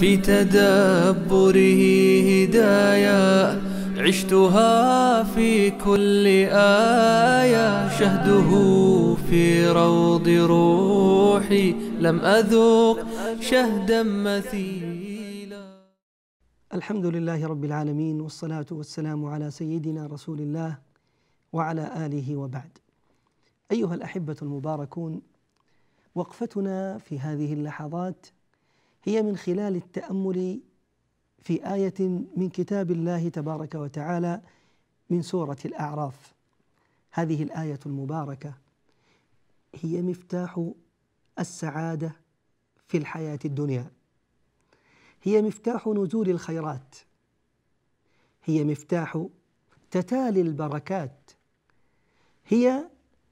في تدبره هدايا عشتها في كل آية شهده في روض روحي لم أذوق شهدا مثيلا الحمد لله رب العالمين والصلاة والسلام على سيدنا رسول الله وعلى آله وبعد أيها الأحبة المباركون وقفتنا في هذه اللحظات هي من خلال التأمل في آية من كتاب الله تبارك وتعالى من سورة الأعراف هذه الآية المباركة هي مفتاح السعادة في الحياة الدنيا هي مفتاح نزول الخيرات هي مفتاح تتالي البركات هي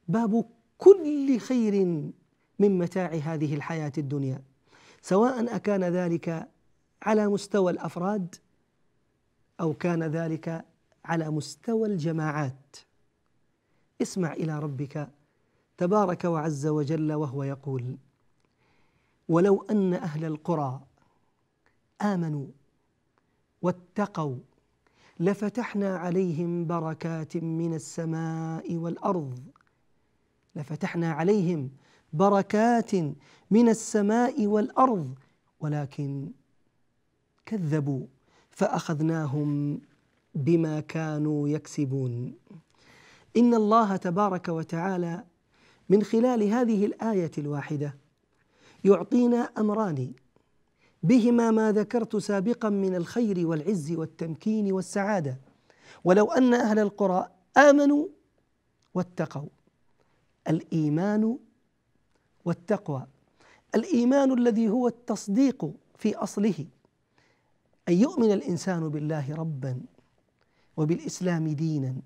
باب كل خير من متاع هذه الحياة الدنيا سواء أكان ذلك على مستوى الأفراد أو كان ذلك على مستوى الجماعات اسمع إلى ربك تبارك وعز وجل وهو يقول ولو أن أهل القرى آمنوا واتقوا لفتحنا عليهم بركات من السماء والأرض لفتحنا عليهم بركات من السماء والارض ولكن كذبوا فاخذناهم بما كانوا يكسبون ان الله تبارك وتعالى من خلال هذه الايه الواحده يعطينا امران بهما ما ذكرت سابقا من الخير والعز والتمكين والسعاده ولو ان اهل القرى امنوا واتقوا الايمان والتقوى الايمان الذي هو التصديق في اصله ان يؤمن الانسان بالله ربا وبالاسلام دينا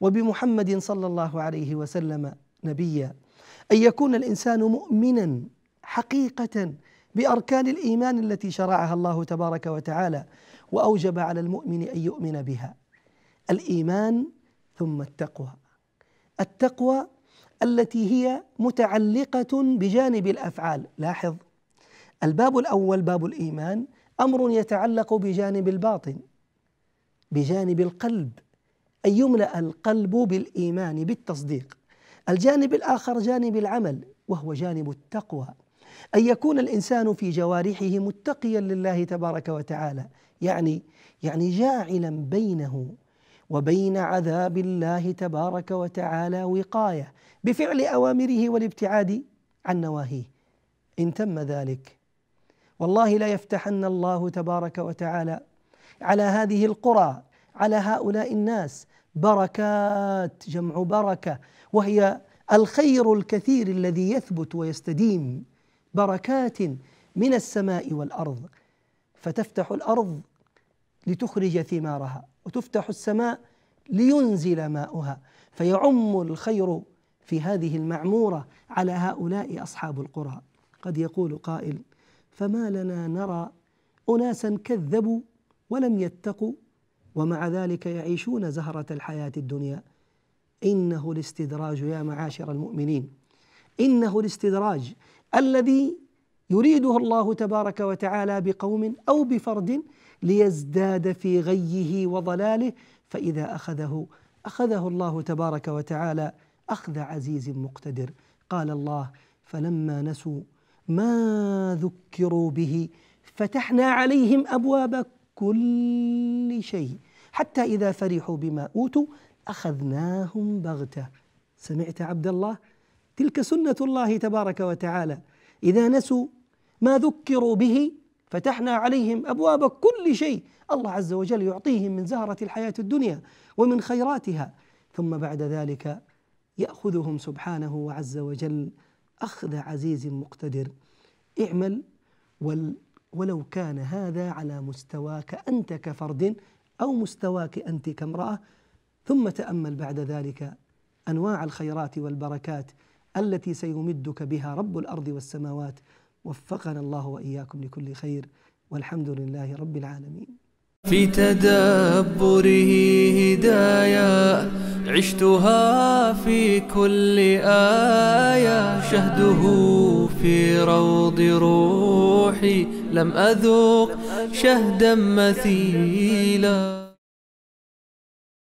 وبمحمد صلى الله عليه وسلم نبيا ان يكون الانسان مؤمنا حقيقه باركان الايمان التي شرعها الله تبارك وتعالى واوجب على المؤمن ان يؤمن بها الايمان ثم التقوى التقوى التي هي متعلقة بجانب الأفعال لاحظ الباب الأول باب الإيمان أمر يتعلق بجانب الباطن بجانب القلب أن يملأ القلب بالإيمان بالتصديق الجانب الآخر جانب العمل وهو جانب التقوى أن يكون الإنسان في جوارحه متقيا لله تبارك وتعالى يعني يعني جاعلا بينه وبين عذاب الله تبارك وتعالى وقايه بفعل اوامره والابتعاد عن نواهيه ان تم ذلك والله لا يفتحن الله تبارك وتعالى على هذه القرى على هؤلاء الناس بركات جمع بركه وهي الخير الكثير الذي يثبت ويستديم بركات من السماء والارض فتفتح الارض لتخرج ثمارها وتفتح السماء لينزل ماؤها فيعم الخير في هذه المعموره على هؤلاء اصحاب القرى قد يقول قائل فما لنا نرى اناسا كذبوا ولم يتقوا ومع ذلك يعيشون زهره الحياه الدنيا انه الاستدراج يا معاشر المؤمنين انه الاستدراج الذي يريده الله تبارك وتعالى بقوم او بفرد ليزداد في غيه وضلاله فاذا اخذه اخذه الله تبارك وتعالى اخذ عزيز مقتدر قال الله فلما نسوا ما ذكروا به فتحنا عليهم ابواب كل شيء حتى اذا فرحوا بما اوتوا اخذناهم بغته سمعت عبد الله تلك سنه الله تبارك وتعالى اذا نسوا ما ذكروا به فتحنا عليهم ابواب كل شيء الله عز وجل يعطيهم من زهره الحياه الدنيا ومن خيراتها ثم بعد ذلك ياخذهم سبحانه عز وجل اخذ عزيز مقتدر اعمل ولو كان هذا على مستواك انت كفرد او مستواك انت كامراه ثم تامل بعد ذلك انواع الخيرات والبركات التي سيمدك بها رب الارض والسماوات وفقنا الله واياكم لكل خير والحمد لله رب العالمين. في تدبره هدايا عشتها في كل آية شهده في روض روحي لم أذوق شهدا مثيلا